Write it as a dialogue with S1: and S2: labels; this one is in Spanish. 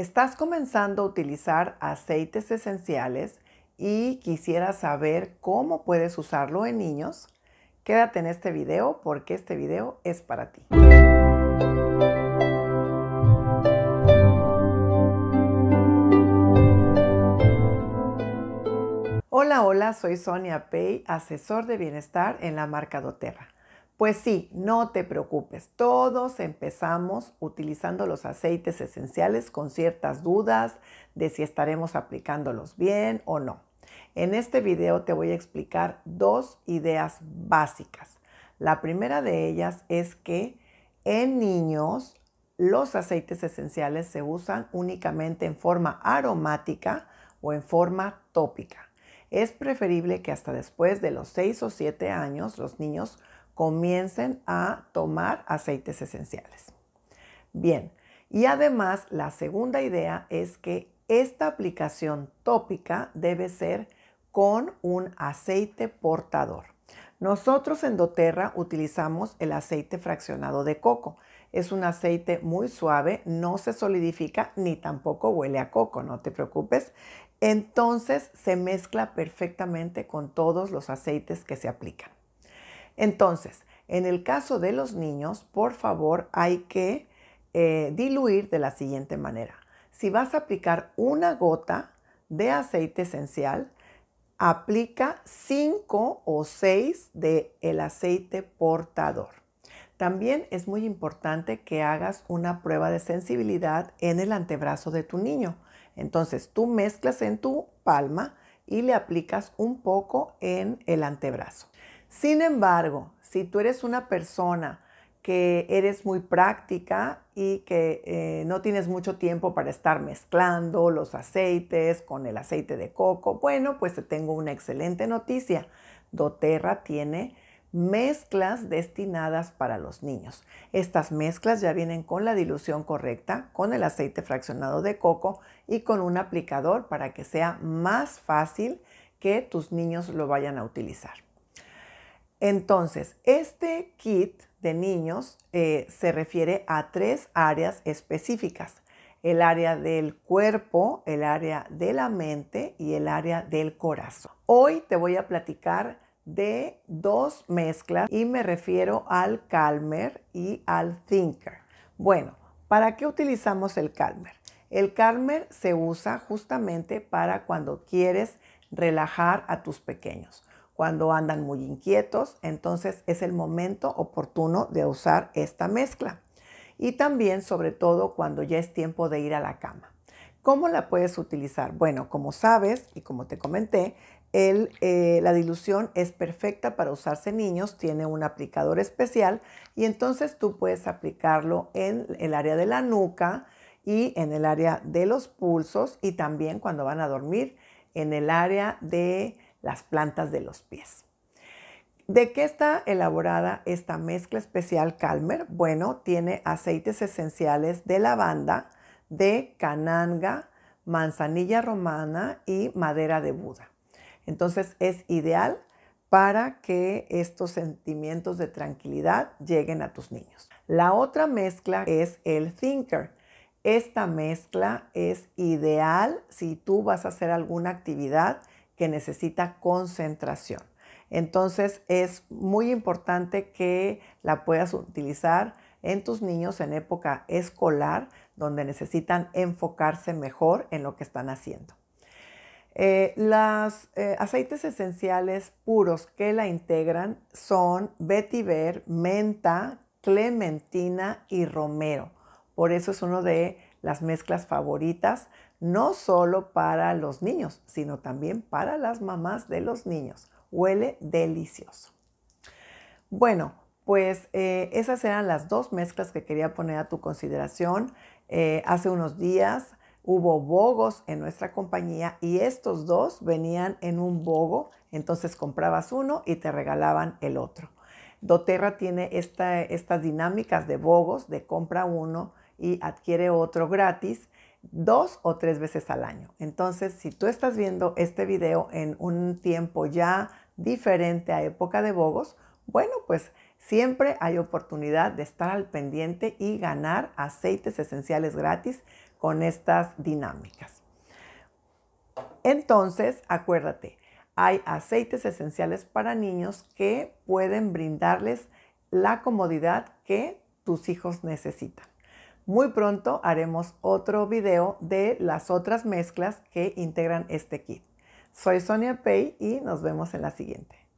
S1: Estás comenzando a utilizar aceites esenciales y quisieras saber cómo puedes usarlo en niños. Quédate en este video porque este video es para ti. Hola, hola, soy Sonia Pei, asesor de bienestar en la marca doTERRA. Pues sí, no te preocupes, todos empezamos utilizando los aceites esenciales con ciertas dudas de si estaremos aplicándolos bien o no. En este video te voy a explicar dos ideas básicas. La primera de ellas es que en niños los aceites esenciales se usan únicamente en forma aromática o en forma tópica. Es preferible que hasta después de los 6 o 7 años los niños comiencen a tomar aceites esenciales. Bien, y además la segunda idea es que esta aplicación tópica debe ser con un aceite portador. Nosotros en doTERRA utilizamos el aceite fraccionado de coco. Es un aceite muy suave, no se solidifica ni tampoco huele a coco, no te preocupes. Entonces se mezcla perfectamente con todos los aceites que se aplican. Entonces, en el caso de los niños, por favor, hay que eh, diluir de la siguiente manera. Si vas a aplicar una gota de aceite esencial, aplica 5 o 6 de el aceite portador. También es muy importante que hagas una prueba de sensibilidad en el antebrazo de tu niño. Entonces tú mezclas en tu palma y le aplicas un poco en el antebrazo. Sin embargo, si tú eres una persona que eres muy práctica y que eh, no tienes mucho tiempo para estar mezclando los aceites con el aceite de coco, bueno, pues te tengo una excelente noticia. doTERRA tiene mezclas destinadas para los niños. Estas mezclas ya vienen con la dilución correcta, con el aceite fraccionado de coco y con un aplicador para que sea más fácil que tus niños lo vayan a utilizar. Entonces, este kit de niños eh, se refiere a tres áreas específicas. El área del cuerpo, el área de la mente y el área del corazón. Hoy te voy a platicar de dos mezclas y me refiero al Calmer y al Thinker. Bueno, ¿para qué utilizamos el Calmer? El Calmer se usa justamente para cuando quieres relajar a tus pequeños cuando andan muy inquietos, entonces es el momento oportuno de usar esta mezcla. Y también, sobre todo, cuando ya es tiempo de ir a la cama. ¿Cómo la puedes utilizar? Bueno, como sabes y como te comenté, eh, la dilución es perfecta para usarse niños, tiene un aplicador especial y entonces tú puedes aplicarlo en el área de la nuca y en el área de los pulsos y también cuando van a dormir en el área de las plantas de los pies. ¿De qué está elaborada esta mezcla especial Calmer? Bueno, tiene aceites esenciales de lavanda, de cananga, manzanilla romana y madera de Buda. Entonces es ideal para que estos sentimientos de tranquilidad lleguen a tus niños. La otra mezcla es el Thinker. Esta mezcla es ideal si tú vas a hacer alguna actividad que necesita concentración. Entonces es muy importante que la puedas utilizar en tus niños en época escolar, donde necesitan enfocarse mejor en lo que están haciendo. Eh, los eh, aceites esenciales puros que la integran son vetiver, menta, clementina y romero. Por eso es uno de las mezclas favoritas, no solo para los niños, sino también para las mamás de los niños. Huele delicioso. Bueno, pues eh, esas eran las dos mezclas que quería poner a tu consideración. Eh, hace unos días hubo bogos en nuestra compañía y estos dos venían en un bogo, entonces comprabas uno y te regalaban el otro. doTERRA tiene estas dinámicas de bogos, de compra uno, y adquiere otro gratis dos o tres veces al año. Entonces, si tú estás viendo este video en un tiempo ya diferente a época de Bogos, bueno, pues siempre hay oportunidad de estar al pendiente y ganar aceites esenciales gratis con estas dinámicas. Entonces, acuérdate, hay aceites esenciales para niños que pueden brindarles la comodidad que tus hijos necesitan. Muy pronto haremos otro video de las otras mezclas que integran este kit. Soy Sonia Pay y nos vemos en la siguiente.